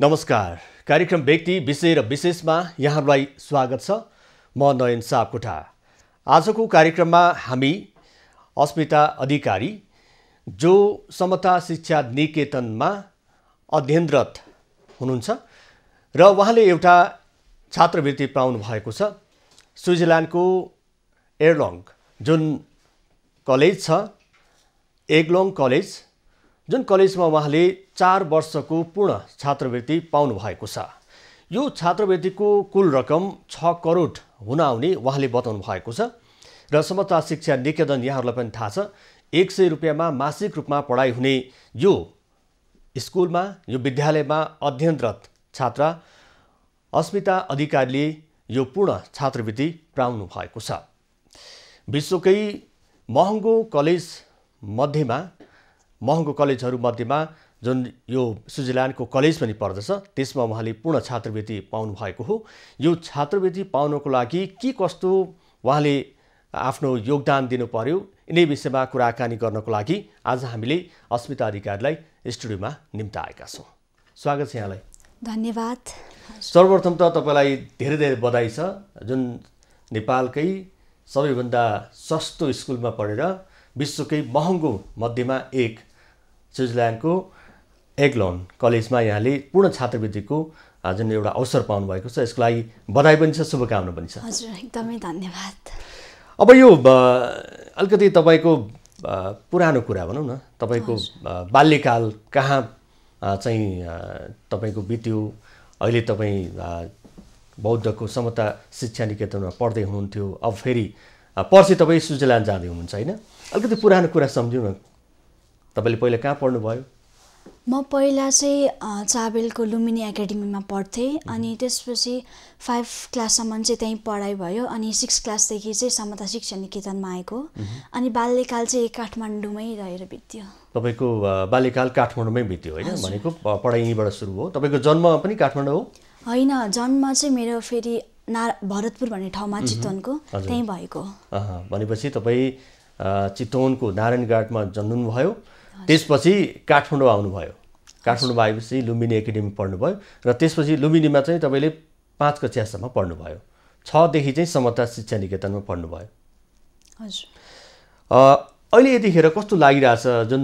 नमस्कार कार्यक्रम व्यक्ति विषय र विशेषमा यहाँहरूलाई स्वागत छ म नयन सापकोटा आजको कार्यक्रममा हामी अस्मिता अधिकारी जो समता शिक्षा निकेतनमा अध्ययनरत हुनुहुन्छ र उहाँले एउटा छात्रवृत्ति पाउनु भएको छ स्विजरल्यान्डको एयरलोङ जुन कलेज छ एग्लोङ कलेज जुन कलेजमा उहाँले चार वर्षको पूर्ण छात्रवृत्ति पाउनु भएको छ यो छात्रवृत्तिको कुल रकम छ करोड हुन आउने उहाँले बताउनु भएको छ र समता शिक्षा निकेतन यहाँहरूलाई पनि थाहा छ एक सय रुपियाँमा मासिक रूपमा पढाइ हुने यो स्कुलमा यो विद्यालयमा अध्ययनरत छात्रा अस्मिता अधिकारीले यो पूर्ण छात्रवृत्ति पाउनु भएको छ विश्वकै महँगो कलेज मध्येमा महँगो कलेजहरूमध्येमा जुन यो स्विजरल्यान्डको कलेज पनि पर्दछ त्यसमा उहाँले पूर्ण छात्रवृत्ति पाउनु भएको हो यो छात्रवृत्ति पाउनको लागि के कस्तो उहाँले आफ्नो योगदान दिनु पर्यो यिनै विषयमा कुराकानी गर्नको लागि आज हामीले अस्मिता अधिकारीलाई स्टुडियोमा आएका छौँ स्वागत छ यहाँलाई धन्यवाद सर्वप्रथम त तपाईँलाई धेरै धेरै बधाई छ जुन नेपालकै सबैभन्दा सस्तो स्कुलमा पढेर विश्वकै महँगो मध्येमा एक स्विजरल्यान्डको एग्लोन कलेजमा यहाँले पूर्ण छात्रवृत्तिको जुन एउटा अवसर पाउनुभएको छ यसको लागि बधाई पनि छ शुभकामना पनि छ हजुर एकदमै धन्यवाद अब यो अलिकति तपाईँको पुरानो कुरा भनौँ न तपाईँको बाल्यकाल कहाँ चाहिँ तपाईँको बित्यो अहिले तपाईँ बौद्धको समता शिक्षा निकेतनमा पढ्दै हुनुहुन्थ्यो अब फेरि पर्सि तपाईँ स्विजरल्यान्ड जाँदै हुनुहुन्छ होइन अलिकति पुरानो कुरा सम्झौँ न तपाईँले पहिला कहाँ पढ्नुभयो म पहिला चाहिँ चाबेलको लुम्बिनी एकाडेमीमा पढ्थेँ अनि त्यसपछि फाइभ क्लाससम्म चाहिँ त्यहीँ पढाइ भयो अनि सिक्स क्लासदेखि चाहिँ समता शिक्षा निकेतनमा आएको अनि बाल्यकाल चाहिँ काठमाडौँमै रहेर बित्यो तपाईँको बाल्यकाल काठमाडौँमै बित्यो होइन भनेको पढाइ यहीँबाट सुरु हो तपाईँको जन्म पनि काठमाडौँ हो होइन जन्म चाहिँ मेरो फेरि ना भरतपुर भन्ने ठाउँमा चितवनको त्यहीँ भएको भनेपछि तपाईँ चितवनको नारायणघाटमा जन्मनुभयो त्यसपछि काठमाडौँ आउनुभयो काठमाडौँ आएपछि लुम्बिनी एकाडेमी पढ्नुभयो र त्यसपछि लुम्बिनीमा चाहिँ तपाईँले पाँच कक्षासम्म पढ्नुभयो छदेखि चाहिँ समता शिक्षा निकेतनमा पढ्नुभयो हजुर अहिले यतिखेर कस्तो लागिरहेछ जुन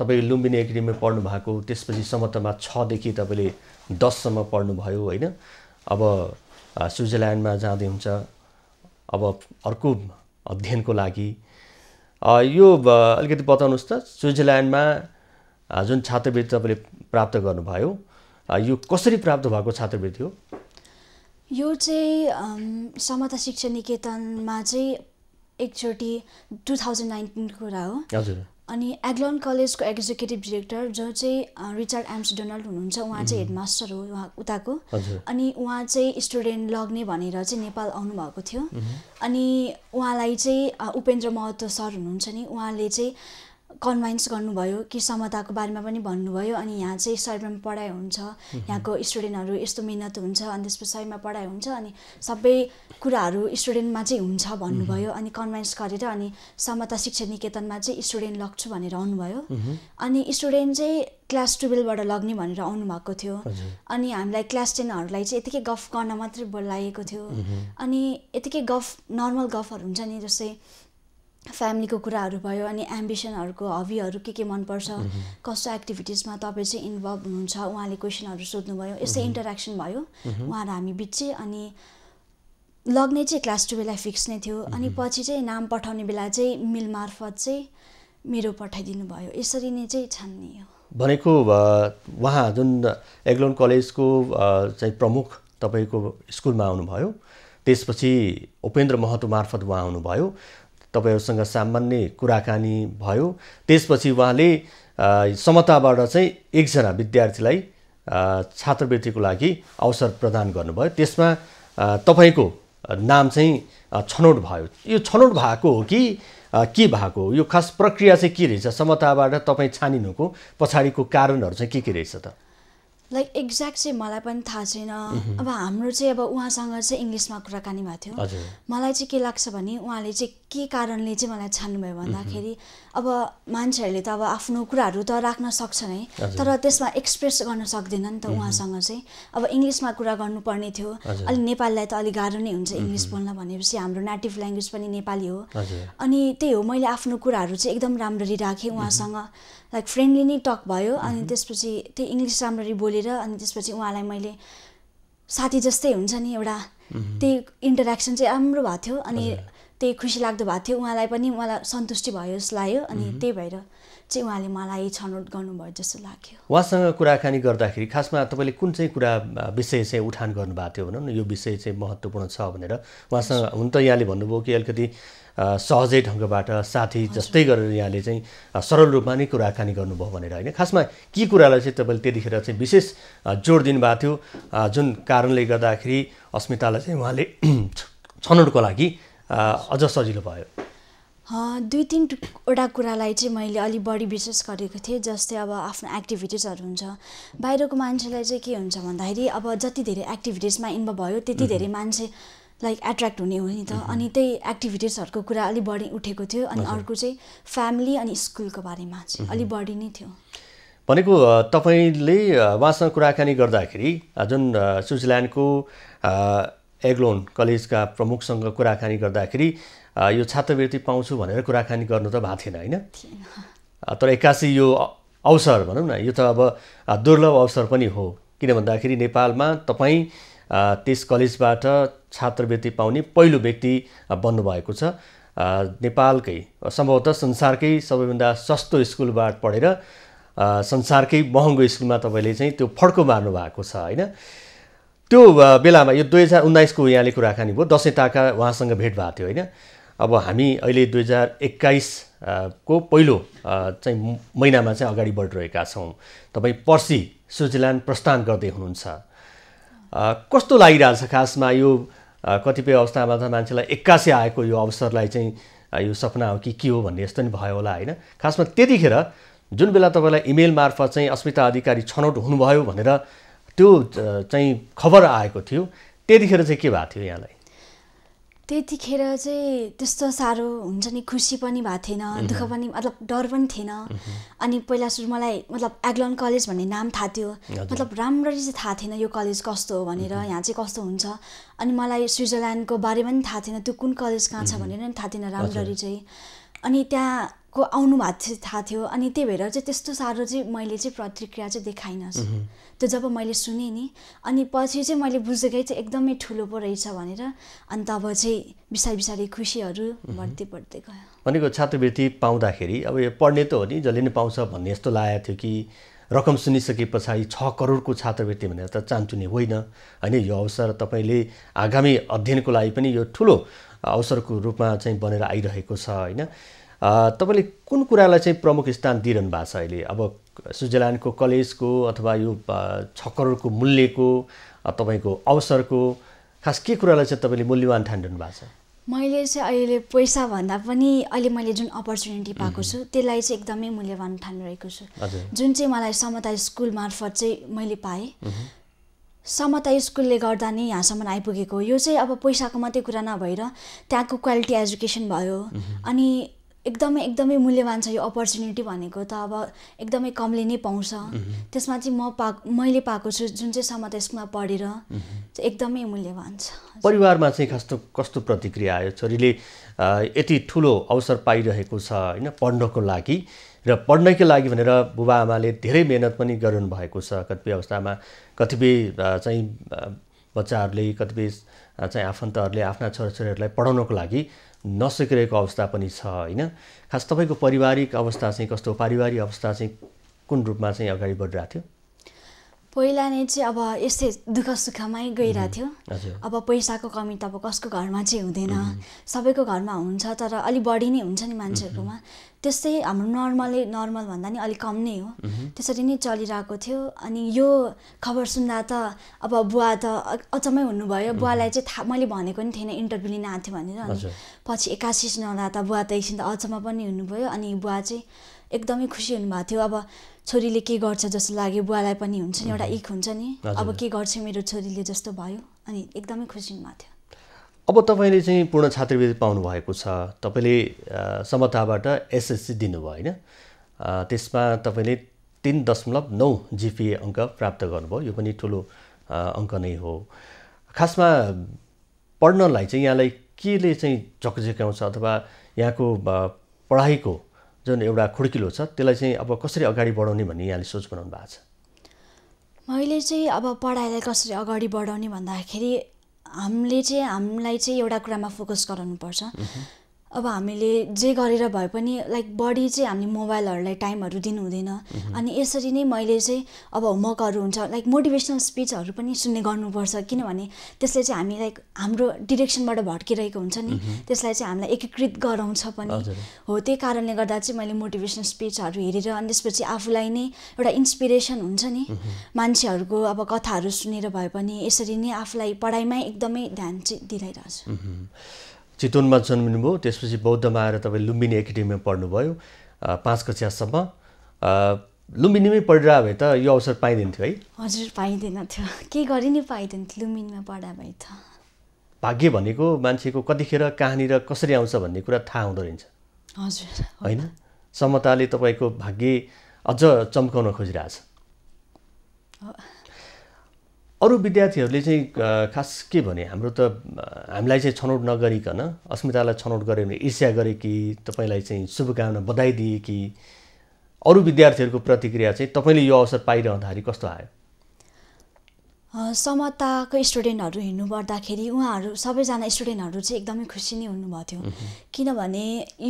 तपाईँ लुम्बिनी एकाडेमीमा पढ्नु भएको त्यसपछि समतामा छदेखि तपाईँले दससम्म पढ्नुभयो होइन अब स्विजरल्यान्डमा जाँदै हुन्छ अब अर्को अध्ययनको लागि यो अलिकति बताउनुहोस् त स्विजरल्यान्डमा जुन छात्रवृत्ति तपाईँले प्राप्त गर्नुभयो यो कसरी प्राप्त भएको छात्रवृत्ति हो यो चाहिँ समता शिक्षा निकेतनमा चाहिँ एकचोटि टु थाउजन्ड नाइन्टिनको कुरा हो हजुर अनि एग्लोन कलेजको एक्जिक्युटिभ डिरेक्टर जो चाहिँ रिचर्ड एम्स डोनाल्ड हुनुहुन्छ उहाँ चाहिँ हेडमास्टर हो उहाँ उताको अनि उहाँ चाहिँ स्टुडेन्ट लग्ने भनेर चाहिँ नेपाल आउनुभएको थियो अनि उहाँलाई चाहिँ उपेन्द्र महतो सर हुनुहुन्छ नि उहाँले चाहिँ कन्भाइन्स गर्नुभयो कि समताको बारेमा पनि भन्नुभयो अनि यहाँ चाहिँ सयमा पढाइ हुन्छ यहाँको स्टुडेन्टहरू यस्तो मिहिनेत हुन्छ अनि त्यसपछि पछाडिमा पढाइ हुन्छ अनि सबै कुराहरू स्टुडेन्टमा चाहिँ हुन्छ भन्नुभयो अनि कन्भाइन्स गरेर अनि समता शिक्षा निकेतनमा चाहिँ स्टुडेन्ट लग्छु भनेर आउनुभयो अनि स्टुडेन्ट चाहिँ क्लास टुवेल्भबाट लग्ने भनेर आउनुभएको थियो अनि हामीलाई क्लास टेनहरूलाई चाहिँ यतिकै गफ गर्न मात्रै बोलाएको थियो अनि यतिकै गफ नर्मल गफहरू हुन्छ नि जस्तै फ्यामिलीको कुराहरू भयो अनि एम्बिसनहरूको हबीहरू के के मनपर्छ कस्तो एक्टिभिटिजमा तपाईँ चाहिँ इन्भल्भ हुनुहुन्छ उहाँले क्वेसनहरू सोध्नुभयो यस्तै इन्टरेक्सन भयो उहाँहरू हामी चाहिँ अनि लग्ने चाहिँ क्लास टुवेल्भलाई फिक्स नै थियो अनि पछि चाहिँ नाम पठाउने बेला चाहिँ मिल मार्फत चाहिँ मेरो पठाइदिनु भयो यसरी नै चाहिँ छान्ने हो भनेको उहाँ जुन एग्लोन कलेजको चाहिँ प्रमुख तपाईँको स्कुलमा आउनुभयो त्यसपछि उपेन्द्र महतो मार्फत उहाँ आउनुभयो तपाईँहरूसँग सामान्य कुराकानी भयो त्यसपछि उहाँले समताबाट चाहिँ एकजना विद्यार्थीलाई छात्रवृत्तिको लागि अवसर प्रदान गर्नुभयो त्यसमा तपाईँको नाम चाहिँ छनौट भयो यो छनौट भएको हो कि के भएको यो खास प्रक्रिया चाहिँ के रहेछ समताबाट तपाईँ छानिनुको पछाडिको कारणहरू चाहिँ के के रहेछ त लाइक एक्ज्याक्ट चाहिँ मलाई पनि थाहा छैन अब हाम्रो चाहिँ अब उहाँसँग चाहिँ इङ्ग्लिसमा कुराकानी भएको थियो मलाई चाहिँ के लाग्छ भने उहाँले चाहिँ के कारणले चाहिँ मलाई छान्नुभयो भन्दाखेरि अब मान्छेहरूले त अब आफ्नो कुराहरू त राख्न सक्छन् है तर त्यसमा एक्सप्रेस गर्न सक्दैन नि त उहाँसँग चाहिँ अब इङ्ग्लिसमा कुरा गर्नुपर्ने थियो अलि नेपालीलाई त अलिक गाह्रो नै हुन्छ इङ्ग्लिस बोल्न भनेपछि हाम्रो नेटिभ ल्याङ्ग्वेज पनि नेपाली हो अनि त्यही हो मैले आफ्नो कुराहरू चाहिँ एकदम राम्ररी राखेँ उहाँसँग लाइक फ्रेन्डली नै टक भयो अनि त्यसपछि त्यही इङ्ग्लिस राम्ररी बोलेर अनि त्यसपछि उहाँलाई मैले साथी जस्तै हुन्छ नि एउटा त्यही इन्टरेक्सन चाहिँ राम्रो भएको थियो अनि त्यही खुसी लाग्दो भएको थियो उहाँलाई पनि मलाई सन्तुष्टि भयो जस्तो लाग्यो अनि त्यही भएर चाहिँ उहाँले मलाई छनौट गर्नुभयो जस्तो लाग्यो उहाँसँग कुराकानी गर्दाखेरि खासमा तपाईँले कुन चाहिँ कुरा विषय चाहिँ उठान गर्नुभएको थियो भनौँ न यो विषय चाहिँ महत्त्वपूर्ण छ भनेर उहाँसँग हुन त यहाँले भन्नुभयो कि अलिकति सहजै ढङ्गबाट साथी जस्तै गरेर यहाँले चाहिँ सरल रूपमा नै कुराकानी गर्नुभयो भनेर होइन खासमा के कुरालाई चाहिँ तपाईँले त्यतिखेर चाहिँ विशेष जोड दिनुभएको थियो जुन कारणले गर्दाखेरि अस्मितालाई चाहिँ उहाँले छनौटको लागि अझ सजिलो भयो दुई तिनवटा कुरालाई चाहिँ मैले अलिक बढी विशेष गरेको थिएँ जस्तै अब आफ्नो एक्टिभिटिजहरू हुन्छ बाहिरको मान्छेलाई चाहिँ के हुन्छ भन्दाखेरि अब जति धेरै एक्टिभिटिजमा इन्भल्भ भयो त्यति धेरै मान्छे लाइक एट्र्याक्ट हुने हो नि त अनि त्यही एक्टिभिटिजहरूको कुरा अलिक बढी उठेको थियो अनि अर्को चाहिँ फ्यामिली अनि स्कुलको बारेमा चाहिँ अलिक बढी नै थियो भनेको तपाईँले उहाँसँग कुराकानी गर्दाखेरि जुन स्विजरल्यान्डको एग्लोन कलेजका प्रमुखसँग कुराकानी गर्दाखेरि यो छात्रवृत्ति पाउँछु भनेर कुराकानी गर्नु त भएको थिएन होइन तर एक्कासी यो अवसर भनौँ न यो त अब दुर्लभ अवसर पनि हो किन भन्दाखेरि नेपालमा तपाईँ त्यस कलेजबाट छात्रवृत्ति पाउने पहिलो व्यक्ति बन्नुभएको छ नेपालकै सम्भवतः संसारकै सबैभन्दा सस्तो स्कुलबाट पढेर संसारकै महँगो स्कुलमा तपाईँले चाहिँ त्यो फड्को मार्नु भएको छ होइन त्यो बेलामा यो दुई हजार उन्नाइसको यहाँले कुराकानी भयो दसैँ ताका उहाँसँग भेट भएको थियो होइन अब हामी अहिले दुई हजार एक्काइस को पहिलो चाहिँ महिनामा चाहिँ अगाडि बढिरहेका छौँ तपाईँ पर्सि स्विजरल्यान्ड प्रस्थान गर्दै हुनुहुन्छ कस्तो लागिरहेछ खासमा यो कतिपय अवस्थामा त मान्छेलाई एक्कासी आएको यो अवसरलाई चाहिँ यो सपना हो कि के हो भन्ने यस्तो नि भयो होला होइन खासमा त्यतिखेर जुन बेला तपाईँलाई इमेल मार्फत चाहिँ अस्मिता अधिकारी छनौट हुनुभयो भनेर त्यो चाहिँ खबर आएको थियो त्यतिखेर चाहिँ के भएको थियो यहाँलाई त्यतिखेर चाहिँ त्यस्तो साह्रो हुन्छ नि खुसी पनि भएको थिएन दुःख पनि मतलब डर पनि थिएन अनि पहिला सुरु मलाई मतलब एग्लन कलेज भन्ने नाम थाहा थियो मतलब राम्ररी चाहिँ थाहा थिएन यो कलेज कस्तो हो भनेर यहाँ चाहिँ कस्तो हुन्छ अनि मलाई स्विजरल्यान्डको बारेमा पनि थाहा थिएन त्यो कुन कलेज कहाँ छ भनेर पनि थाहा थिएन राम्ररी चाहिँ अनि त्यहाँ को आउनु भएको थियो थाहा थियो अनि त्यही भएर चाहिँ त्यस्तो साह्रो चाहिँ मैले चाहिँ प्रतिक्रिया चाहिँ देखाइनँ त्यो जब मैले सुनेँ नि अनि पछि चाहिँ मैले बुझेकै चाहिँ एकदमै ठुलो पो रहेछ भनेर अनि तब चाहिँ बिस्तारै बिस्तारै खुसीहरू बढ्दै बढ्दै गयो भनेको छात्रवृत्ति पाउँदाखेरि अब यो पढ्ने त हो नि जसले नै पाउँछ भन्ने यस्तो लागेको थियो कि रकम सुनिसके पछाडि छ करोडको छात्रवृत्ति भनेर त चान्चुने होइन होइन यो अवसर तपाईँले आगामी अध्ययनको लागि पनि यो ठुलो अवसरको रूपमा चाहिँ बनेर आइरहेको छ होइन तपाईँले कुन कुरालाई चाहिँ प्रमुख स्थान दिइरहनु भएको छ अहिले अब स्विजरल्यान्डको कलेजको अथवा यो छ करोडको मूल्यको तपाईँको अवसरको खास के कुरालाई चाहिँ तपाईँले मूल्यवान ठान्नु भएको छ मैले चाहिँ अहिले पैसा भन्दा पनि अहिले मैले जुन अपर्च्युनिटी पाएको छु त्यसलाई चाहिँ एकदमै मूल्यवान ठानिरहेको छु जुन चाहिँ मलाई समता स्कुल मार्फत चाहिँ मैले पाएँ समता स्कुलले गर्दा नै यहाँसम्म आइपुगेको यो चाहिँ अब पैसाको मात्रै कुरा नभएर त्यहाँको क्वालिटी एजुकेसन भयो अनि एकदमै एकदमै मूल्यवान छ यो अपर्च्युनिटी भनेको त अब एकदमै कमले नै पाउँछ त्यसमा चाहिँ म पा मैले पाएको छु जुन चाहिँ यसमा पढेर चाहिँ एकदमै मूल्यवान छ परिवारमा चाहिँ कस्तो कस्तो प्रतिक्रिया आयो छोरीले यति ठुलो अवसर पाइरहेको छ होइन पढ्नको लागि र पढ्नकै लागि भनेर बुबा आमाले धेरै मेहनत पनि गरिरहनु भएको छ कतिपय अवस्थामा कतिपय चाहिँ बच्चाहरूले कतिपय चाहिँ आफन्तहरूले आफ्ना छोराछोरीहरूलाई पढाउनको लागि नसकिरहेको अवस्था पनि छ होइन खास तपाईँको पारिवारिक अवस्था चाहिँ कस्तो पारिवारिक अवस्था चाहिँ कुन रूपमा चाहिँ अगाडि बढिरहेको थियो पहिला नै चाहिँ अब यस्तै दुःख सुखमै गइरहेको थियो अब पैसाको कमी त अब कसको घरमा चाहिँ हुँदैन सबैको घरमा हुन्छ तर अलिक बढी नै हुन्छ नि मान्छेहरूकोमा त्यस्तै हाम्रो नर्मलै नर्मल भन्दा नि अलिक कम नै हो त्यसरी नै चलिरहेको थियो अनि यो खबर सुन्दा त अब बुवा त अचम्मै हुनुभयो बुवालाई चाहिँ थाहा मैले भनेको नि थिएन इन्टरभ्यू लिन आएको थियो भनेर अनि पछि एक्कासी सुनाउँदा त बुवा त एकछिन त अचम्म पनि हुनुभयो अनि बुवा चाहिँ एकदमै खुसी हुनुभएको थियो अब छोरीले के गर्छ जस्तो लाग्यो बुवालाई पनि हुन्छ नि एउटा इक हुन्छ नि अब के गर्छ मेरो छोरीले जस्तो भयो अनि एकदमै खुसी हुनुभएको थियो अब तपाईँले चाहिँ पूर्ण छात्रवृत्ति पाउनुभएको छ तपाईँले समताबाट एसएससी दिनुभयो होइन त्यसमा तपाईँले तिन दशमलव नौ जिपिए अङ्क प्राप्त गर्नुभयो यो पनि ठुलो अङ्क नै हो खासमा पढ्नलाई चाहिँ यहाँलाई केले चाहिँ झकझक्याउँछ अथवा यहाँको पढाइको जुन एउटा खुड्किलो छ त्यसलाई चाहिँ अब कसरी अगाडि बढाउने भन्ने यहाँले सोच बनाउनु भएको छ मैले चाहिँ अब पढाइलाई कसरी अगाडि बढाउने भन्दाखेरि हामीले चाहिँ हामीलाई चाहिँ एउटा कुरामा फोकस गराउनुपर्छ अब हामीले जे गरेर भए पनि लाइक बढी चाहिँ हामीले मोबाइलहरूलाई टाइमहरू दिनु हुँदैन mhm. अनि यसरी नै मैले चाहिँ अब होमवर्कहरू हुन्छ लाइक मोटिभेसनल स्पिचहरू पनि सुन्ने गर्नुपर्छ किनभने त्यसले चाहिँ हामी लाइक हाम्रो डिरेक्सनबाट भड्किरहेको हुन्छ नि mhm. त्यसलाई चाहिँ हामीलाई एकीकृत गराउँछ पनि हो त्यही कारणले गर्दा चाहिँ मैले मोटिभेसनल स्पिचहरू हेरेर अनि त्यसपछि आफूलाई नै एउटा इन्सपिरेसन हुन्छ नि mhm. मान्छेहरूको अब कथाहरू सुनेर भए पनि यसरी नै आफूलाई पढाइमै एकदमै ध्यान चाहिँ दिइरहेको चितवनमा जन्मिनुभयो त्यसपछि बौद्धमा आएर तपाईँ लुम्बिनी एकाडेमीमा पढ्नुभयो पाँच कक्षासम्म लुम्बिनीमै पढिरह भए त यो अवसर पाइदिन्थ्यो है हजुर पाइँदैन थियो के गरी नै पाइँदैन लुम्बिनीमा पढा भए त भाग्य भनेको मान्छेको कतिखेर कहाँनिर कसरी आउँछ भन्ने कुरा थाहा हुँदो रहेछ हजुर होइन समताले तपाईँको भाग्य अझ चम्काउन खोजिरहेछ अरू विद्यार्थीहरूले चाहिँ खास के भने हाम्रो त हामीलाई चाहिँ छनौट नगरिकन अस्मितालाई छनौट गऱ्यो भने ईर्ष्या गरे कि तपाईँलाई चाहिँ शुभकामना बधाई दिए कि अरू विद्यार्थीहरूको प्रतिक्रिया चाहिँ तपाईँले यो अवसर पाइरहँदाखेरि कस्तो आयो समताको स्टुडेन्टहरू हिँड्नु पर्दाखेरि उहाँहरू सबैजना स्टुडेन्टहरू चाहिँ एकदमै खुसी नै हुनुभएको थियो किनभने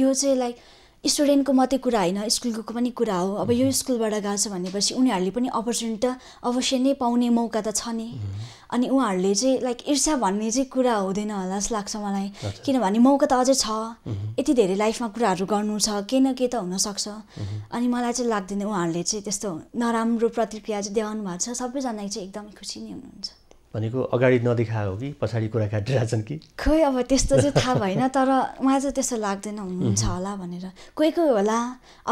यो चाहिँ लाइक स्टुडेन्टको मात्रै कुरा होइन स्कुलको पनि कुरा हो अब यो स्कुलबाट गएको छ भनेपछि उनीहरूले पनि अपर्च्युनिटी त अवश्य नै पाउने मौका त छ नि अनि उहाँहरूले चाहिँ लाइक ईर्षा भन्ने चाहिँ कुरा हुँदैन होला जस्तो लाग्छ मलाई किनभने मौका त अझै छ यति धेरै लाइफमा कुराहरू गर्नु छ के न के त हुनसक्छ अनि मलाई चाहिँ लाग्दैन उहाँहरूले चाहिँ त्यस्तो नराम्रो प्रतिक्रिया चाहिँ देखाउनु भएको छ सबैजना चाहिँ एकदमै खुसी नै हुनुहुन्छ भनेको अगाडि नदेखाएको हो कि पछाडि कुरा काटिरहेछन् कि खोइ अब त्यस्तो चाहिँ थाहा भएन तर उहाँ चाहिँ त्यस्तो लाग्दैन हुनुहुन्छ होला भनेर कोही कोही होला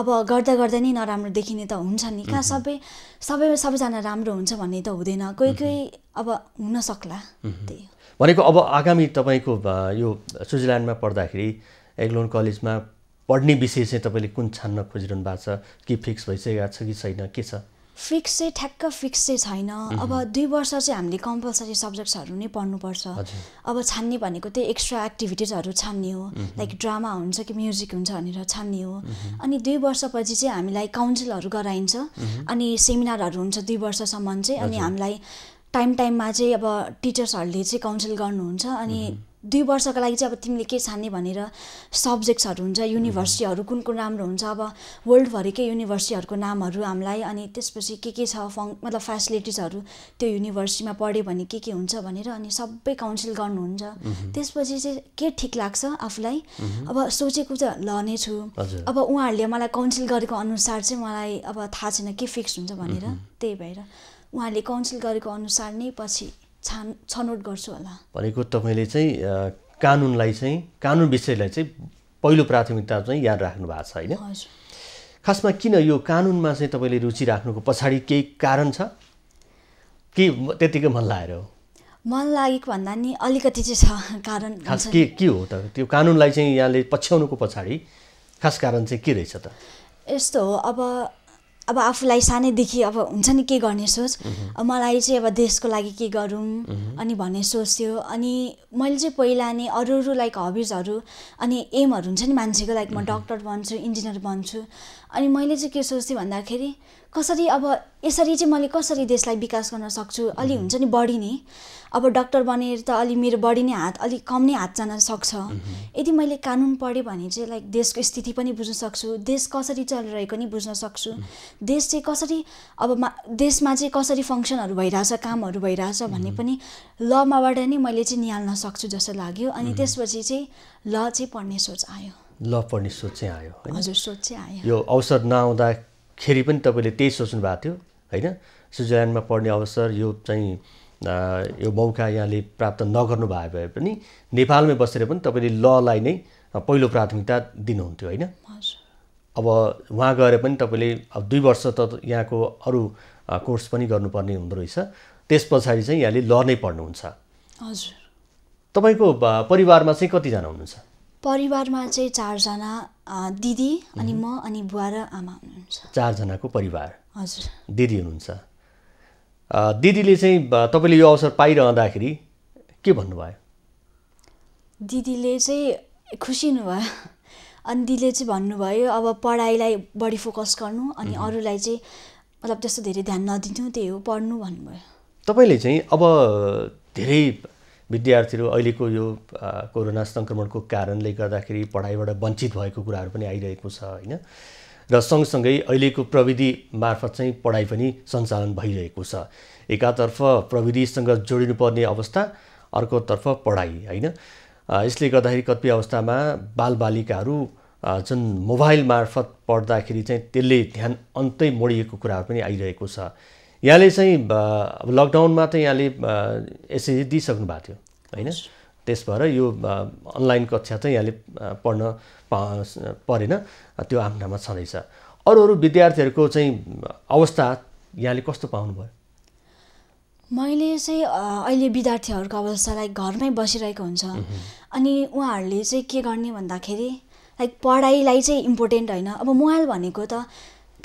अब गर्दा गर्दा नै नराम्रो देखिने त हुन्छ नि कहाँ सबै सबै सबैजना राम्रो हुन्छ भन्ने त हुँदैन कोही कोही अब हुनसक्ला त्यही भनेको अब आगामी तपाईँको यो स्विजरल्यान्डमा पढ्दाखेरि एग्लोन कलेजमा पढ्ने विषय चाहिँ तपाईँले कुन छान्न खोजिरहनु भएको छ कि फिक्स भइसकेको छ कि छैन के छ फिक्स चाहिँ ठ्याक्क फिक्स चाहिँ छैन अब दुई वर्ष चाहिँ हामीले कम्पलसरी सब्जेक्ट्सहरू नै पढ्नुपर्छ अब छान्ने भनेको त्यही एक्स्ट्रा एक्टिभिटिजहरू छान्ने हो लाइक ड्रामा हुन्छ कि म्युजिक हुन्छ भनेर छान्ने हो अनि दुई वर्षपछि चाहिँ हामीलाई काउन्सिलहरू गराइन्छ अनि सेमिनारहरू हुन्छ दुई वर्षसम्म चाहिँ अनि हामीलाई टाइम टाइममा चाहिँ अब टिचर्सहरूले चाहिँ काउन्सिल गर्नुहुन्छ अनि दुई वर्षको लागि चाहिँ अब तिमीले के छान्ने भनेर सब्जेक्ट्सहरू हुन्छ युनिभर्सिटीहरू कुन कुन राम्रो हुन्छ अब वर्ल्डभरिकै युनिभर्सिटीहरूको नामहरू हामीलाई अनि त्यसपछि के के छ फङ मतलब फेसिलिटिजहरू त्यो युनिभर्सिटीमा पढ्यो भने के के हुन्छ भनेर अनि सबै काउन्सिल गर्नुहुन्छ त्यसपछि चाहिँ के ठिक लाग्छ आफूलाई अब सोचेको त ल छु अब उहाँहरूले मलाई काउन्सिल गरेको अनुसार चाहिँ मलाई अब थाहा छैन के फिक्स हुन्छ भनेर त्यही भएर उहाँहरूले काउन्सिल गरेको अनुसार नै पछि छान छनौट गर्छु होला भनेको तपाईँले चाहिँ कानुनलाई चाहिँ कानुन विषयलाई चाहिँ पहिलो प्राथमिकता चाहिँ याद राख्नु भएको छ होइन खासमा किन यो कानुनमा चाहिँ तपाईँले रुचि राख्नुको पछाडि केही कारण छ के त्यतिकै मन लागेर हो मन लागेको भन्दा नि अलिकति चाहिँ छ कारण खास के के हो त त्यो कानुनलाई चाहिँ यहाँले पछ्याउनुको पछाडि खास कारण चाहिँ के रहेछ त यस्तो हो अब अब आफूलाई सानैदेखि अब हुन्छ नि के गर्ने सोच mhm. मलाई चाहिँ अब देशको लागि के गरौँ mhm. अनि भन्ने सोच थियो अनि मैले चाहिँ पहिला नै अरू अरू लाइक हबिजहरू अनि एमहरू हुन्छ नि मान्छेको लाइक म डक्टर mhm. बन्छु इन्जिनियर बन्छु अनि मैले चाहिँ के सोच्थेँ भन्दाखेरि कसरी अब यसरी चाहिँ मैले कसरी देशलाई विकास गर्न सक्छु अलि हुन्छ नि बढी नै अब डक्टर बनेर त अलि मेरो बढी नै हात अलिक कम नै हात जान सक्छ यदि मैले कानुन पढेँ भने चाहिँ लाइक देशको स्थिति पनि बुझ्न सक्छु देश कसरी चलिरहेको नि बुझ्न सक्छु देश चाहिँ कसरी अब मा देशमा चाहिँ कसरी फङ्सनहरू भइरहेछ कामहरू भइरहेछ भन्ने पनि लमाबाट नै मैले चाहिँ निहाल्न सक्छु जस्तो लाग्यो अनि त्यसपछि चाहिँ ल चाहिँ पढ्ने सोच आयो ल पढ्ने सोच चाहिँ आयो हजुर सोच चाहिँ आयो यो अवसर नआउँदाखेरि पनि तपाईँले त्यही सोच्नु भएको थियो होइन स्विजरल्यान्डमा पढ्ने अवसर यो चाहिँ यो मौका यहाँले प्राप्त नगर्नु भए भए पनि नेपालमै बसेर पनि तपाईँले ललाई नै पहिलो प्राथमिकता दिनुहुन्थ्यो होइन अब उहाँ गएर पनि तपाईँले अब दुई वर्ष त यहाँको अरू कोर्स पनि गर्नुपर्ने हुँदो रहेछ त्यस पछाडि चाहिँ यहाँले ल नै पढ्नुहुन्छ हजुर तपाईँको परिवारमा चाहिँ कतिजना हुनुहुन्छ परिवारमा चाहिँ चारजना दिदी अनि म अनि बुवा र आमा हुनुहुन्छ चारजनाको परिवार हजुर दिदी हुनुहुन्छ दिदीले चाहिँ तपाईँले यो अवसर पाइरहँदाखेरि के भन्नुभयो दिदीले चाहिँ खुसी हुनुभयो अनि दिदीले चाहिँ भन्नुभयो अब पढाइलाई बढी फोकस गर्नु अनि अरूलाई चाहिँ मतलब त्यस्तो धेरै ध्यान नदिनु त्यही हो पढ्नु भन्नुभयो तपाईँले चाहिँ अब धेरै विद्यार्थीहरू अहिलेको यो कोरोना सङ्क्रमणको कारणले गर्दाखेरि पढाइबाट वञ्चित भएको कुराहरू पनि आइरहेको छ होइन र सँगसँगै अहिलेको प्रविधि मार्फत चाहिँ पढाइ पनि सञ्चालन भइरहेको छ एकातर्फ प्रविधिसँग जोडिनुपर्ने अवस्था अर्कोतर्फ पढाइ होइन यसले गर्दाखेरि कतिपय अवस्थामा बालबालिकाहरू जुन मोबाइल मार्फत पढ्दाखेरि चाहिँ त्यसले ध्यान अन्तै मोडिएको कुराहरू पनि आइरहेको छ यहाँले चाहिँ अब लकडाउनमा त यहाँले एसएससी दिइसक्नु भएको थियो होइन त्यस भएर यो अनलाइन कक्षा चाहिँ यहाँले पढ्न परेन त्यो आफ्नामा ठाउँमा छँदैछ अरू अरू विद्यार्थीहरूको चाहिँ अवस्था यहाँले कस्तो पाउनुभयो मैले चाहिँ अहिले विद्यार्थीहरूको अवस्थालाई घरमै बसिरहेको हुन्छ अनि उहाँहरूले चाहिँ के गर्ने भन्दाखेरि लाइक पढाइलाई चाहिँ इम्पोर्टेन्ट होइन अब मोबाइल भनेको त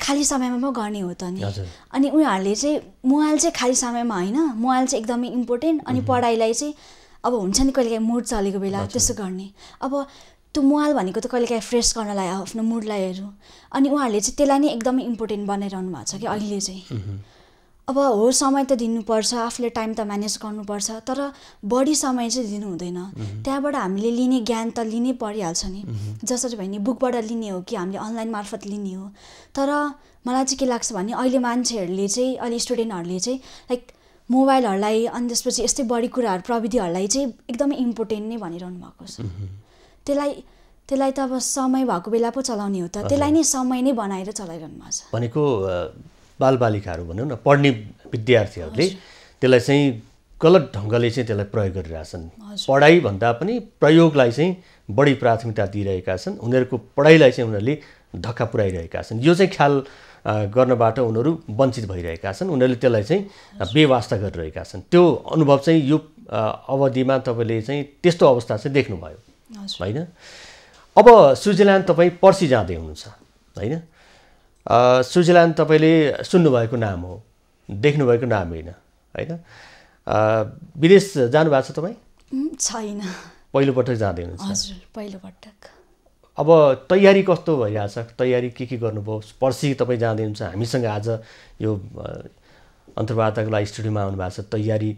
खाली समयमा पो गर्ने हो त नि अनि उनीहरूले चाहिँ मोबाइल चाहिँ खाली समयमा होइन मोबाइल चाहिँ एकदमै इम्पोर्टेन्ट अनि पढाइलाई चाहिँ अब हुन्छ नि कहिलेकाहीँ मुड चलेको बेला त्यसो गर्ने अब त्यो मुहाल भनेको त कहिलेकाहीँ फ्रेस गर्नलाई आफ्नो मुडलाई हेरौँ अनि उहाँहरूले चाहिँ त्यसलाई नै एकदमै इम्पोर्टेन्ट बनाइरहनु भएको छ कि अहिले चाहिँ अब हो समय त दिनुपर्छ आफूले टाइम त म्यानेज गर्नुपर्छ तर बढी समय चाहिँ दिनु हुँदैन त्यहाँबाट हामीले लिने ज्ञान त लिनै परिहाल्छ नि जसरी भयो नि बुकबाट लिने हो कि हामीले अनलाइन मार्फत लिने हो तर मलाई चाहिँ के लाग्छ भने अहिले मान्छेहरूले चाहिँ अहिले स्टुडेन्टहरूले चाहिँ लाइक मोबाइलहरूलाई अनि त्यसपछि यस्तै बढी कुराहरू प्रविधिहरूलाई चाहिँ एकदमै इम्पोर्टेन्ट नै भनिरहनु भएको छ त्यसलाई त्यसलाई त अब समय भएको बेला पो चलाउने हो त त्यसलाई नै समय नै बनाएर चलाइरहनु भएको छ भनेको बालबालिकाहरू भनौँ न पढ्ने विद्यार्थीहरूले त्यसलाई चाहिँ गलत ढङ्गले चाहिँ त्यसलाई प्रयोग गरिरहेछन् पढाइभन्दा पनि प्रयोगलाई चाहिँ बढी प्राथमिकता दिइरहेका छन् उनीहरूको पढाइलाई चाहिँ उनीहरूले धक्का पुऱ्याइरहेका छन् यो चाहिँ ख्याल गर्नबाट उनीहरू वञ्चित भइरहेका छन् उनीहरूले त्यसलाई चाहिँ बेवास्ता गरिरहेका छन् त्यो अनुभव चाहिँ यो अवधिमा तपाईँले चाहिँ त्यस्तो अवस्था चाहिँ देख्नुभयो होइन अब स्विजरल्यान्ड तपाईँ पर्सि जाँदै हुनुहुन्छ होइन स्विजरल्यान्ड तपाईँले सुन्नुभएको नाम हो देख्नुभएको नाम होइन होइन विदेश जानुभएको छ तपाईँ छैन पहिलोपटक जाँदै हुनुहुन्छ हजुर पहिलोपटक अब तयारी कस्तो भइरहेछ तयारी के के गर्नुभयो पर्सि तपाईँ जाँदै हुन्छ हामीसँग आज यो अन्तर्वार्ताको लागि स्टुडियोमा आउनु भएको छ तयारी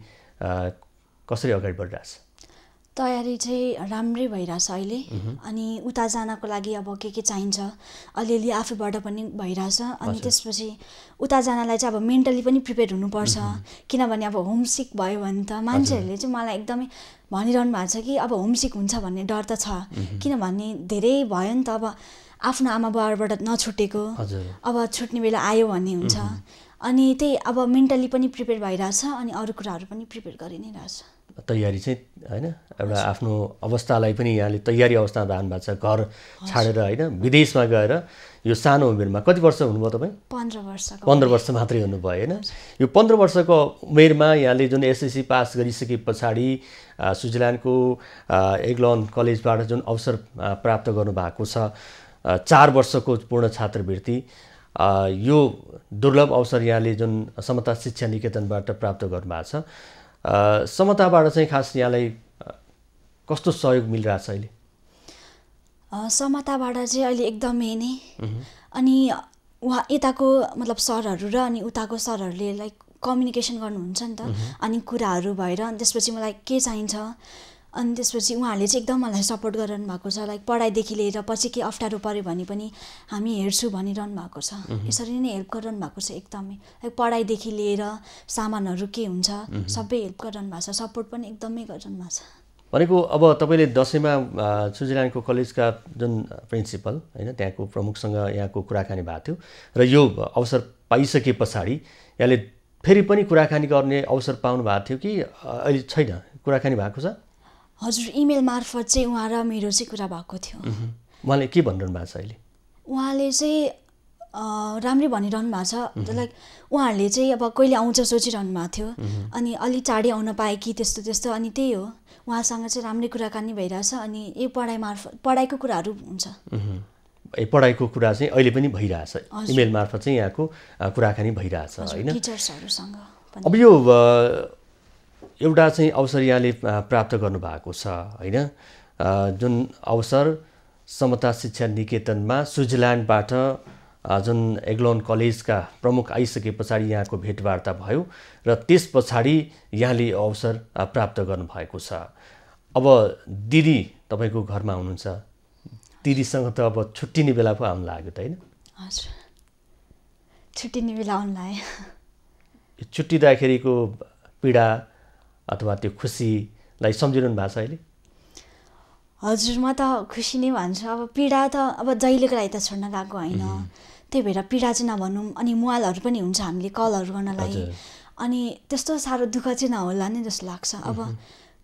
कसरी अगाडि बढिरहेछ तयारी चाहिँ राम्रै भइरहेछ अहिले अनि उता जानको लागि अब के के चाहिन्छ अलिअलि आफैबाट पनि भइरहेछ अनि त्यसपछि उता जानलाई चाहिँ अब मेन्टली पनि प्रिपेयर हुनुपर्छ किनभने अब होमसिक भयो भने त मान्छेहरूले चाहिँ मलाई एकदमै भनिरहनु भएको छ कि अब होमसिक हुन्छ भन्ने डर त छ किनभने धेरै भयो नि त अब आफ्नो आमा बाबाबाट नछुटेको अब छुट्ने बेला आयो भन्ने हुन्छ अनि त्यही अब मेन्टली पनि प्रिपेयर भइरहेछ अनि अरू कुराहरू पनि प्रिपेयर गरि नै रहेछ तयारी चाहिँ होइन एउटा आफ्नो अवस्थालाई पनि यहाँले तयारी अवस्थामा रहनु भएको छ घर छाडेर होइन विदेशमा गएर यो सानो उमेरमा कति वर्ष हुनुभयो तपाईँ पन्ध्र वर्ष पन्ध्र वर्ष मात्रै हुनुभयो होइन यो पन्ध्र वर्षको उमेरमा यहाँले जुन एसएससी पास गरिसके पछाडि स्विजरल्यान्डको एग्लोन कलेजबाट जुन अवसर प्राप्त गर्नुभएको छ चार वर्षको पूर्ण छात्रवृत्ति यो दुर्लभ अवसर यहाँले जुन समता शिक्षा निकेतनबाट प्राप्त गर्नुभएको छ समताबाट चाहिँ खास यहाँलाई कस्तो सहयोग मिलिरहेछ अहिले समताबाट चाहिँ अहिले एकदमै नै अनि उहाँ यताको मतलब सरहरू र अनि उताको सरहरूले लाइक कम्युनिकेसन गर्नुहुन्छ नि त अनि कुराहरू भएर अनि त्यसपछि मलाई के चाहिन्छ अनि त्यसपछि उहाँहरूले चाहिँ एकदम मलाई सपोर्ट गरिरहनु भएको छ लाइक पढाइदेखि लिएर पछि के अप्ठ्यारो पऱ्यो भने पनि हामी हेर्छु भनिरहनु भएको छ यसरी नै हेल्प गरिरहनु भएको छ एकदमै लाइक पढाइदेखि लिएर सामानहरू के हुन्छ सबै हेल्प गरिरहनु भएको छ सपोर्ट पनि एकदमै गरिरहनु भएको छ भनेको अब तपाईँले दसैँमा स्विजरल्यान्डको कलेजका जुन प्रिन्सिपल होइन त्यहाँको प्रमुखसँग यहाँको कुराकानी भएको थियो र यो अवसर पाइसके पछाडि यहाँले फेरि पनि कुराकानी गर्ने अवसर पाउनु भएको थियो कि अहिले छैन कुराकानी भएको छ हजुर इमेल मार्फत चाहिँ उहाँ र मेरो चाहिँ कुरा भएको थियो उहाँले के भनिरहनु भएको छ अहिले उहाँले चाहिँ राम्रै भनिरहनु भएको छ लाइक उहाँहरूले चाहिँ अब कहिले आउँछ सोचिरहनु भएको थियो अनि अलिक चाँडै आउन पाए कि त्यस्तो त्यस्तो अनि त्यही हो उहाँसँग चाहिँ राम्रै कुराकानी भइरहेछ अनि यो पढाइ मार्फत पढाइको कुराहरू हुन्छ ए पढाइको कुरा चाहिँ अहिले पनि भइरहेछ इमेल मार्फत चाहिँ यहाँको कुराकानी भइरहेछ होइन अब यो एउटा चाहिँ अवसर यहाँले प्राप्त गर्नुभएको छ होइन जुन अवसर समता शिक्षा निकेतनमा स्विजरल्यान्डबाट जुन एग्लोन कलेजका प्रमुख आइसके पछाडि यहाँको भेटवार्ता भयो र त्यस पछाडि यहाँले अवसर प्राप्त गर्नुभएको छ अब दिदी तपाईँको घरमा हुनुहुन्छ दिदीसँग त अब छुट्टिने बेला पो आउनु लाग्यो त होइन हजुर छुट्टिने बेला आउनु लाग्यो छुट्टिँदाखेरिको पीडा अथवा त्यो खुसीलाई सम्झिरहनु भएको छ अहिले हजुर म त खुसी नै भन्छु अब पीडा त अब जहिलेको लागि त छोड्न गएको होइन त्यही भएर पीडा चाहिँ नभनौँ अनि मुहालहरू पनि हुन्छ हामीले कलहरू गर्नलाई अनि त्यस्तो साह्रो दुःख चाहिँ नहोला नै जस्तो लाग्छ अब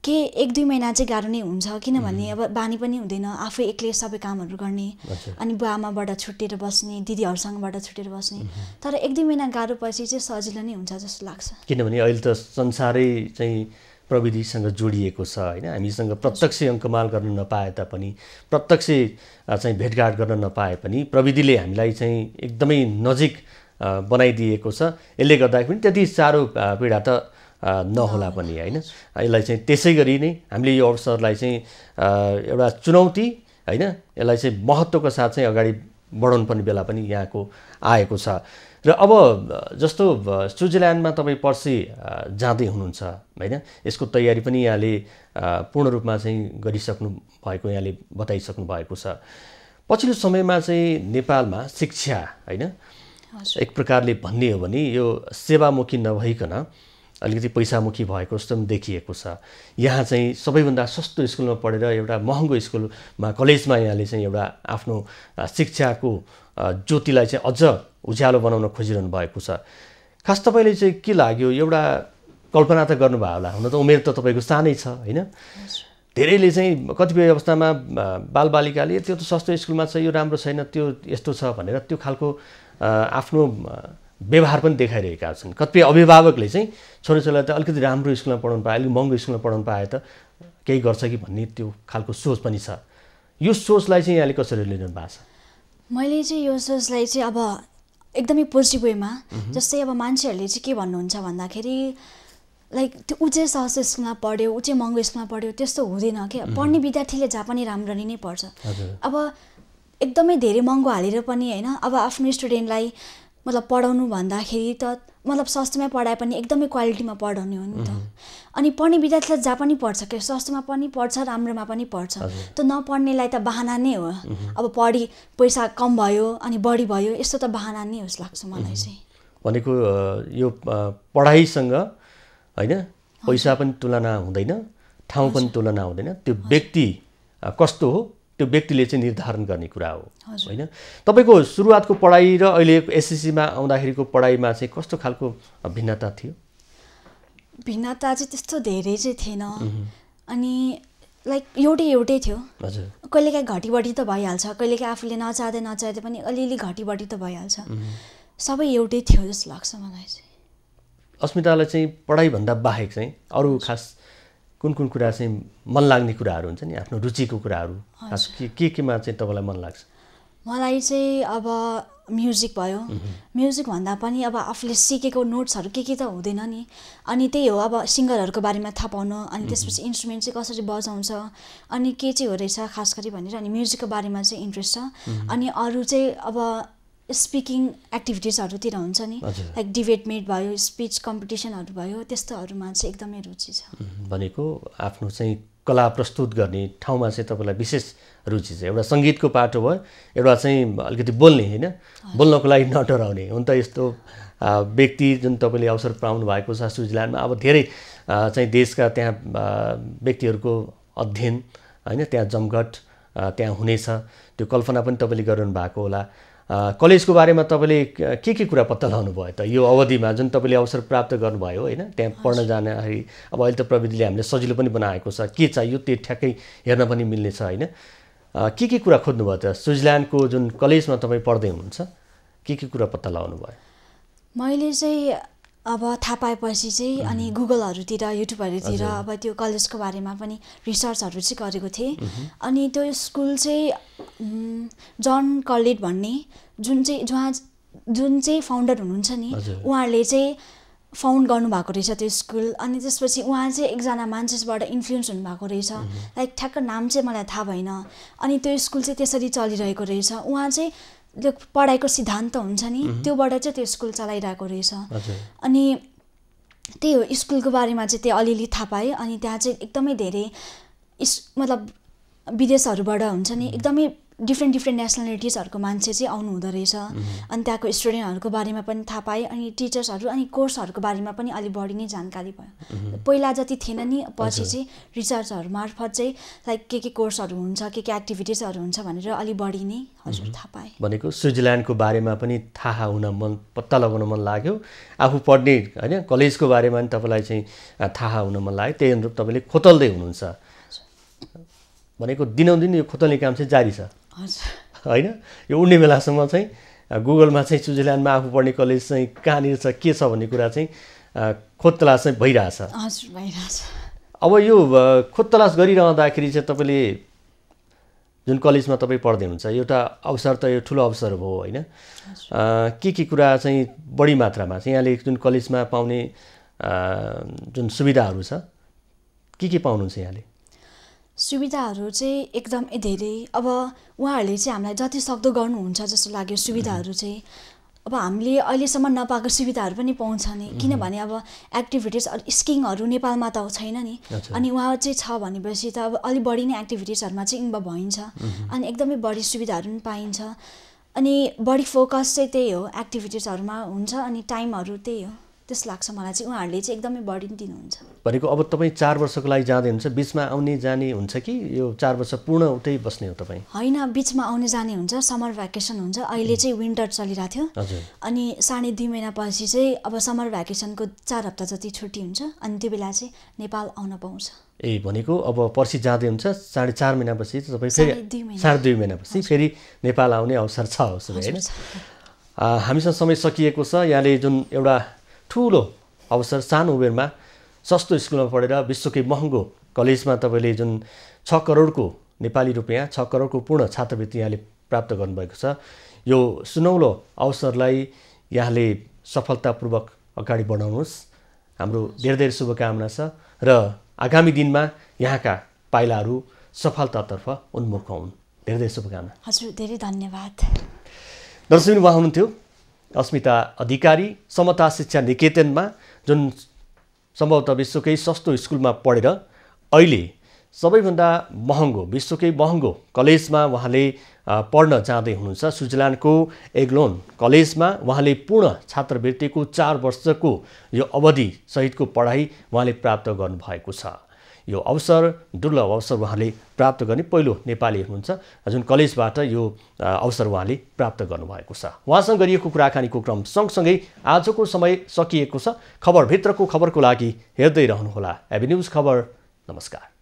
के एक दुई महिना चाहिँ गाह्रो नै हुन्छ किनभने अब बानी पनि हुँदैन आफै एक्लै सबै कामहरू गर्ने अनि बुवा आमाबाट छुट्टिएर बस्ने दिदीहरूसँगबाट छुट्टिएर बस्ने तर एक दुई महिना गाह्रो पछि चाहिँ सजिलो नै हुन्छ जस्तो लाग्छ किनभने अहिले त संसारै चाहिँ प्रविधिसँग जोडिएको छ होइन हामीसँग प्रत्यक्ष अङ्कमाल गर्न नपाए तापनि प्रत्यक्ष चाहिँ भेटघाट गर्न नपाए पनि प्रविधिले हामीलाई चाहिँ एकदमै नजिक बनाइदिएको छ यसले गर्दाखेरि पनि त्यति साह्रो पीडा त नहोला पनि होइन यसलाई चाहिँ त्यसै गरी नै हामीले यो अवसरलाई चाहिँ एउटा चुनौती होइन यसलाई चाहिँ महत्त्वको साथ चाहिँ अगाडि बढाउनु पर्ने बेला पनि यहाँको आएको छ र अब जस्तो स्विजरल्यान्डमा तपाईँ पर्सि जाँदै हुनुहुन्छ होइन यसको तयारी पनि यहाँले पूर्ण रूपमा चाहिँ गरिसक्नु भएको यहाँले बताइसक्नु भएको छ पछिल्लो समयमा चाहिँ नेपालमा शिक्षा होइन एक प्रकारले भन्ने हो भने यो सेवामुखी नभइकन अलिकति पैसामुखी भएको जस्तो पनि देखिएको छ यहाँ चाहिँ सबैभन्दा सस्तो स्कुलमा पढेर एउटा महँगो स्कुलमा कलेजमा यहाँले चाहिँ एउटा आफ्नो शिक्षाको ज्योतिलाई चाहिँ अझ उज्यालो बनाउन खोजिरहनु भएको छ खास तपाईँले चाहिँ के लाग्यो एउटा कल्पना त गर्नुभयो होला हुन त उमेर त तपाईँको सानै छ होइन धेरैले चाहिँ कतिपय अवस्थामा बालबालिकाले त्यो त सस्तो स्कुलमा छ यो राम्रो छैन त्यो यस्तो छ भनेर त्यो खालको आफ्नो व्यवहार पनि देखाइरहेका छन् कतिपय अभिभावकले चाहिँ छोराछोरीलाई त अलिकति राम्रो स्कुलमा पढाउनु पाए अलिक महँगो स्कुलमा पढाउनु पाए त केही गर्छ कि भन्ने त्यो खालको सोच पनि छ यो सोचलाई चाहिँ यहाँले कसरी लिनु भएको छ मैले चाहिँ यो सोचलाई चाहिँ अब एकदमै पोजिटिभ वेमा जस्तै अब मान्छेहरूले चाहिँ के भन्नुहुन्छ भन्दाखेरि लाइक त्यो उचे चाहिँ सहज स्कुलमा पढ्यो उचे महँगो स्कुलमा पढ्यो त्यस्तो हुँदैन क्या पढ्ने विद्यार्थीले जहाँ पनि राम्ररी नै पढ्छ अब एकदमै धेरै महँगो हालेर पनि होइन अब आफ्नो स्टुडेन्टलाई मतलब पढाउनु भन्दाखेरि त मतलब सस्तोमै पढाए पनि एकदमै क्वालिटीमा पढाउने हो नि त अनि पढ्ने विद्यार्थीलाई जहाँ पनि पढ्छ के सस्तोमा पनि पढ्छ राम्रोमा पनि पढ्छ त नपढ्नेलाई त बाहना नै हो अब पढी पैसा कम भयो अनि बढी भयो यस्तो त बाहना नै होस् लाग्छ मलाई चाहिँ भनेको यो पढाइसँग होइन पैसा पनि तुलना हुँदैन ठाउँ पनि तुलना हुँदैन त्यो व्यक्ति कस्तो हो त्यो व्यक्तिले चाहिँ निर्धारण गर्ने कुरा हो होइन तपाईँको सुरुवातको पढाइ र अहिले एसएससीमा आउँदाखेरिको पढाइमा चाहिँ कस्तो खालको भिन्नता थियो भिन्नता चाहिँ त्यस्तो धेरै चाहिँ थिएन अनि लाइक एउटै एउटै थियो हजुर कहिलेकाहीँ घटीबटी त भइहाल्छ कहिलेकाहीँ आफूले नचाहँदै नचाहँदै पनि अलिअलि घटीबटी त भइहाल्छ सबै एउटै थियो जस्तो लाग्छ मलाई चाहिँ अस्मितालाई चाहिँ पढाइभन्दा बाहेक चाहिँ अरू खास कुन कुन कुरा चाहिँ मन लाग्ने कुराहरू हुन्छ नि आफ्नो रुचिको कुराहरू के के केमा चाहिँ तपाईँलाई मन लाग्छ मलाई चाहिँ अब म्युजिक भयो म्युजिक भन्दा पनि अब आफूले सिकेको नोट्सहरू के के त हुँदैन नि अनि त्यही हो अब सिङ्गरहरूको बारेमा थाहा पाउनु अनि त्यसपछि इन्स्ट्रुमेन्ट चाहिँ कसरी बजाउँछ अनि के चाहिँ हो रहेछ खास गरी भनेर अनि म्युजिकको बारेमा चाहिँ इन्ट्रेस्ट छ अनि अरू चाहिँ अब स्पिकिङ एक्टिभिटिजहरूतिर हुन्छ नि लाइक डिबेट मेट भयो स्पिच कम्पिटिसनहरू भयो त्यस्तोहरूमा चाहिँ एकदमै रुचि छ भनेको आफ्नो चाहिँ कला प्रस्तुत गर्ने ठाउँमा चाहिँ तपाईँलाई विशेष रुचि छ एउटा सङ्गीतको पाटो भयो एउटा चाहिँ अलिकति बोल्ने होइन बोल्नको लागि नडराउने हुन त यस्तो व्यक्ति जुन तपाईँले अवसर पाउनु भएको छ स्विजरल्यान्डमा अब धेरै चाहिँ देशका त्यहाँ व्यक्तिहरूको अध्ययन होइन त्यहाँ जमघट त्यहाँ हुनेछ त्यो कल्पना पनि तपाईँले गरिरहनु भएको होला कलेजको बारेमा तपाईँले के के कुरा पत्ता लगाउनु भयो त यो अवधिमा जुन तपाईँले अवसर प्राप्त गर्नुभयो होइन त्यहाँ पढ्न जाँदाखेरि अब अहिले त प्रविधिले हामीले सजिलो पनि बनाएको छ के चाहियो त्यो ठ्याक्कै हेर्न पनि मिल्नेछ होइन के के कुरा खोज्नुभयो त स्विजल्यान्डको जुन कलेजमा तपाईँ पढ्दै हुनुहुन्छ के के कुरा पत्ता लगाउनु भयो मैले चाहिँ अब थाहा पाएपछि चाहिँ अनि गुगलहरूतिर युट्युबहरूतिर अब त्यो कलेजको बारेमा पनि रिसर्चहरू चाहिँ गरेको थिएँ अनि त्यो स्कुल चाहिँ जन कलेट भन्ने जुन चाहिँ जहाँ जुन चाहिँ फाउन्डर हुनुहुन्छ नि उहाँहरूले चाहिँ फाउन्ड गर्नुभएको रहेछ त्यो स्कुल अनि त्यसपछि उहाँ चाहिँ एकजना मान्छेबाट इन्फ्लुएन्स हुनुभएको रहेछ लाइक ठ्याक्क नाम चाहिँ मलाई थाहा भएन अनि त्यो स्कुल चाहिँ त्यसरी चलिरहेको रहेछ उहाँ चाहिँ त्यो पढाइको सिद्धान्त हुन्छ नि त्योबाट चाहिँ त्यो स्कुल चलाइरहेको रहेछ अनि त्यही हो स्कुलको बारेमा चाहिँ त्यहाँ अलिअलि थाहा पाएँ अनि त्यहाँ चाहिँ एकदमै धेरै इस मतलब विदेशहरूबाट हुन्छ नि एकदमै डिफ्रेन्ट डिफ्रेन्ट नेसनालिटिजहरूको मान्छे चाहिँ आउनु हुँदो रहेछ mm-hmm. अनि त्यहाँको स्टुडेन्टहरूको बारेमा पनि थाहा पाएँ अनि टिचर्सहरू अनि कोर्सहरूको बारेमा पनि अलिक बढी नै जानकारी भयो mm-hmm. पहिला जति थिएन नि पछि चाहिँ रिसर्चहरू मार्फत चाहिँ लाइक के के कोर्सहरू हुन्छ के के एक्टिभिटिजहरू हुन्छ भनेर अलिक बढी नै हजुर mm-hmm। थाहा पाएँ भनेको स्विजरल्यान्डको बारेमा पनि थाहा हुन मन पत्ता लगाउन मन लाग्यो आफू पढ्ने होइन कलेजको बारेमा पनि तपाईँलाई चाहिँ थाहा हुन मन लाग्यो त्यही अनुरूप तपाईँले खोतल्दै हुनुहुन्छ भनेको दिनौदिन यो खोतल्ने काम चाहिँ जारी छ होइन यो उड्ने बेलासम्म चाहिँ गुगलमा चाहिँ स्विजरल्यान्डमा आफू पढ्ने कलेज चाहिँ कहाँनिर छ के छ भन्ने कुरा चाहिँ खोज तलास चाहिँ भइरहेछ हजुर भइरहेछ अब यो खोज तलास गरिरहँदाखेरि चाहिँ तपाईँले जुन कलेजमा तपाईँ पढ्दै हुन्छ एउटा अवसर त यो ठुलो अवसर हो होइन के के कुरा चाहिँ बढी मात्रामा चाहिँ यहाँले जुन कलेजमा पाउने जुन सुविधाहरू छ के के पाउनुहुन्छ यहाँले सुविधाहरू चाहिँ एकदमै धेरै अब उहाँहरूले चाहिँ हामीलाई जति सक्दो गर्नुहुन्छ जस्तो लाग्यो सुविधाहरू चाहिँ अब हामीले अहिलेसम्म नपाएको सुविधाहरू पनि पाउँछ नि किनभने अब एक्टिभिटिज स्किङहरू नेपालमा त छैन नि अनि उहाँ चाहिँ छ भनेपछि त अब अलिक बढी नै एक्टिभिटिजहरूमा चाहिँ इन्भल्भ भइन्छ अनि एकदमै बढी सुविधाहरू पनि पाइन्छ अनि बढी फोकस चाहिँ त्यही हो एक्टिभिटिजहरूमा हुन्छ अनि टाइमहरू त्यही हो त्यस्तो लाग्छ मलाई चाहिँ उहाँहरूले चाहिँ एकदमै बढी दिनुहुन्छ भनेको अब तपाईँ चार वर्षको लागि जाँदै हुन्छ बिचमा आउने जाने हुन्छ कि यो चार वर्ष पूर्ण उतै बस्ने हो तपाईँ होइन बिचमा आउने जाने हुन्छ समर भ्याकेसन हुन्छ अहिले चाहिँ विन्टर चलिरहेको थियो अनि साढे दुई महिनापछि चाहिँ अब समर भ्याकेसनको चार हप्ता जति छुट्टी हुन्छ अनि त्यो बेला चाहिँ नेपाल आउन पाउँछ ए भनेको अब पर्सि जाँदै हुन्छ साढे चार महिनापछि तपाईँ फेरि साढे दुई महिनापछि फेरि नेपाल आउने अवसर छ होइन हामीसँग समय सकिएको छ यहाँले जुन एउटा ठुलो अवसर सानो उमेरमा सस्तो स्कुलमा पढेर विश्वकै महँगो कलेजमा तपाईँले जुन छ करोडको नेपाली रुपियाँ छ करोडको पूर्ण छात्रवृत्ति यहाँले प्राप्त गर्नुभएको छ यो सुनौलो अवसरलाई यहाँले सफलतापूर्वक अगाडि बढाउनुहोस् हाम्रो धेरै धेरै शुभकामना छ र आगामी दिनमा यहाँका पाइलाहरू सफलतातर्फ उन्मुख हुन् धेरै धेरै शुभकामना हजुर धेरै धन्यवाद दर्शक उहाँ हुनुहुन्थ्यो अस्मिता अधिकारी समता शिक्षा निकेतनमा जुन सम्भवतः विश्वकै सस्तो स्कुलमा पढेर अहिले सबैभन्दा महँगो विश्वकै महँगो कलेजमा उहाँले पढ्न जाँदै हुनुहुन्छ स्विजरल्यान्डको एग्लोन कलेजमा उहाँले पूर्ण छात्रवृत्तिको चार वर्षको यो अवधि सहितको पढाइ उहाँले प्राप्त गर्नुभएको छ यो अवसर दुर्लभ अवसर उहाँले प्राप्त गर्ने पहिलो नेपाली हुनुहुन्छ जुन कलेजबाट यो अवसर उहाँले प्राप्त गर्नुभएको छ उहाँसँग गरिएको कुराकानीको क्रम सँगसँगै आजको समय सकिएको छ खबरभित्रको खबरको लागि हेर्दै रहनुहोला एभिन्युज न्युज खबर नमस्कार